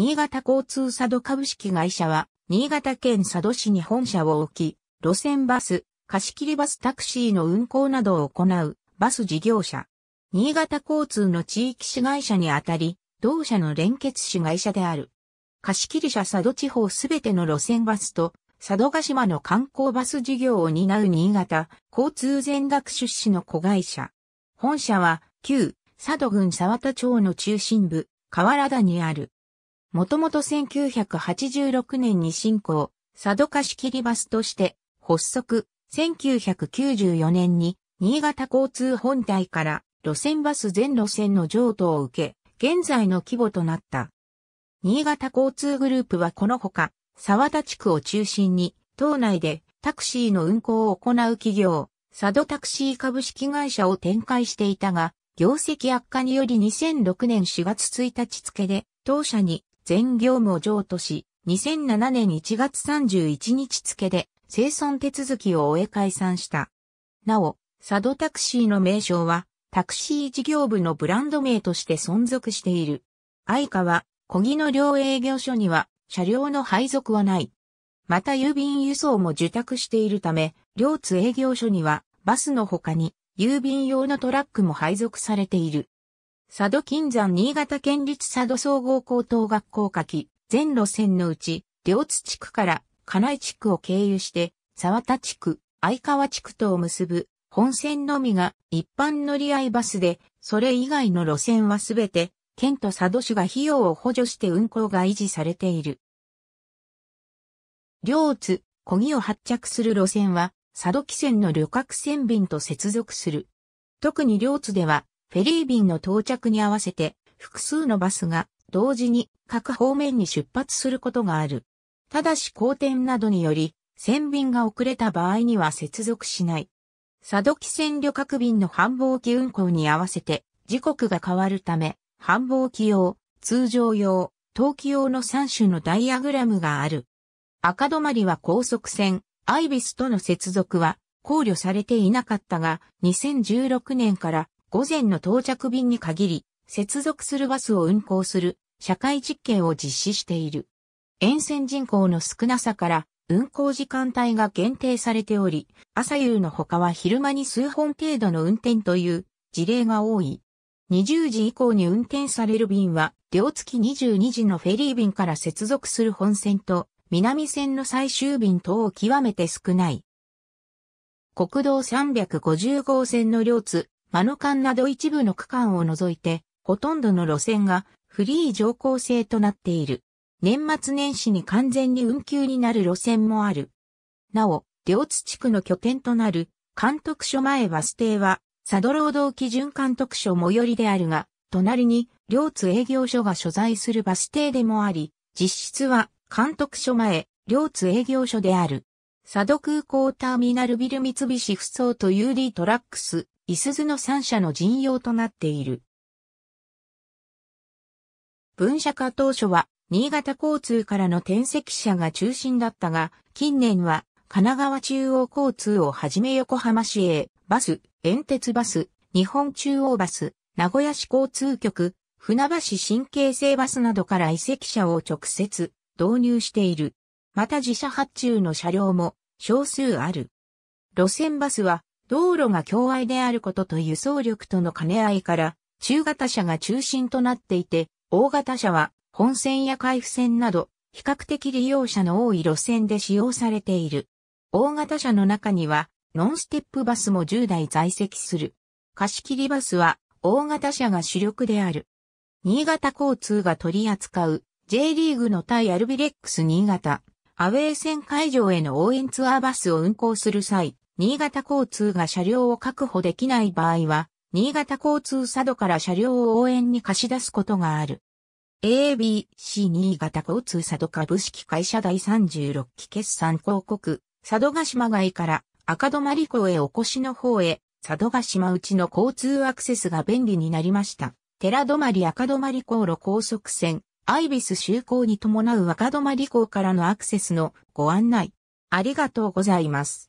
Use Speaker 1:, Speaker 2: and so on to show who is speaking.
Speaker 1: 新潟交通佐渡株式会社は、新潟県佐渡市に本社を置き、路線バス、貸切バスタクシーの運行などを行うバス事業者。新潟交通の地域市会社にあたり、同社の連結子会社である。貸切社佐渡地方すべての路線バスと、佐渡ヶ島の観光バス事業を担う新潟交通全額出資の子会社。本社は、旧佐渡郡沢田町の中心部、河原田にある。もともと1986年に進行、佐渡貸し切りバスとして発足、1994年に新潟交通本体から路線バス全路線の譲渡を受け、現在の規模となった。新潟交通グループはこのほか、沢田地区を中心に、島内でタクシーの運行を行う企業、佐渡タクシー株式会社を展開していたが、業績悪化により2006年4月1日付で、当社に全業務を譲渡し、2007年1月31日付で生存手続きを終え解散した。なお、佐渡タクシーの名称は、タクシー事業部のブランド名として存続している。愛花は、小木の両営業所には、車両の配属はない。また郵便輸送も受託しているため、両津営業所には、バスの他に、郵便用のトラックも配属されている。佐渡金山新潟県立佐渡総合高等学校下記、全路線のうち、両津地区から金井地区を経由して、沢田地区、相川地区とを結ぶ本線のみが一般乗り合いバスで、それ以外の路線はすべて、県と佐渡市が費用を補助して運行が維持されている。両津、小木を発着する路線は、佐渡汽船の旅客船便と接続する。特に両津では、フェリー便の到着に合わせて複数のバスが同時に各方面に出発することがある。ただし好転などにより、船便が遅れた場合には接続しない。佐渡機船旅客便の繁忙期運行に合わせて時刻が変わるため、繁忙期用、通常用、冬季用の3種のダイアグラムがある。赤止まりは高速船、アイビスとの接続は考慮されていなかったが、2016年から午前の到着便に限り、接続するバスを運行する社会実験を実施している。沿線人口の少なさから運行時間帯が限定されており、朝夕の他は昼間に数本程度の運転という事例が多い。20時以降に運転される便は、両月22時のフェリー便から接続する本線と、南線の最終便等を極めて少ない。国道350号線の両津、マノカンなど一部の区間を除いて、ほとんどの路線がフリー乗降制となっている。年末年始に完全に運休になる路線もある。なお、両津地区の拠点となる監督署前バス停は、佐渡労働基準監督署最寄りであるが、隣に両津営業所が所在するバス停でもあり、実質は監督署前、両津営業所である。佐渡空港ターミナルビル三菱ふそうと UD トラックスいすゞの三社の陣用となっている。分社化当初は、新潟交通からの転籍者が中心だったが、近年は、神奈川中央交通をはじめ横浜市営、バス、遠鉄バス、日本中央バス、名古屋市交通局、船橋新京成バスなどから移籍者を直接導入している。また自社発注の車両も少数ある。路線バスは道路が境外であることと輸送力との兼ね合いから、中型車が中心となっていて、大型車は本線や海部線など、比較的利用者の多い路線で使用されている。大型車の中には、ノンステップバスも10台在籍する。貸切バスは、大型車が主力である。新潟交通が取り扱う、J リーグの対アルビレックス新潟、アウェー線会場への応援ツアーバスを運行する際、新潟交通が車両を確保できない場合は、新潟交通佐渡から車両を応援に貸し出すことがある。ABC 新潟交通佐渡株式会社第36期決算広告、佐渡島街から赤泊港へお越しの方へ、佐渡島内の交通アクセスが便利になりました。寺泊赤泊航路高速船、アイビス就航に伴う赤泊港からのアクセスのご案内。ありがとうございます。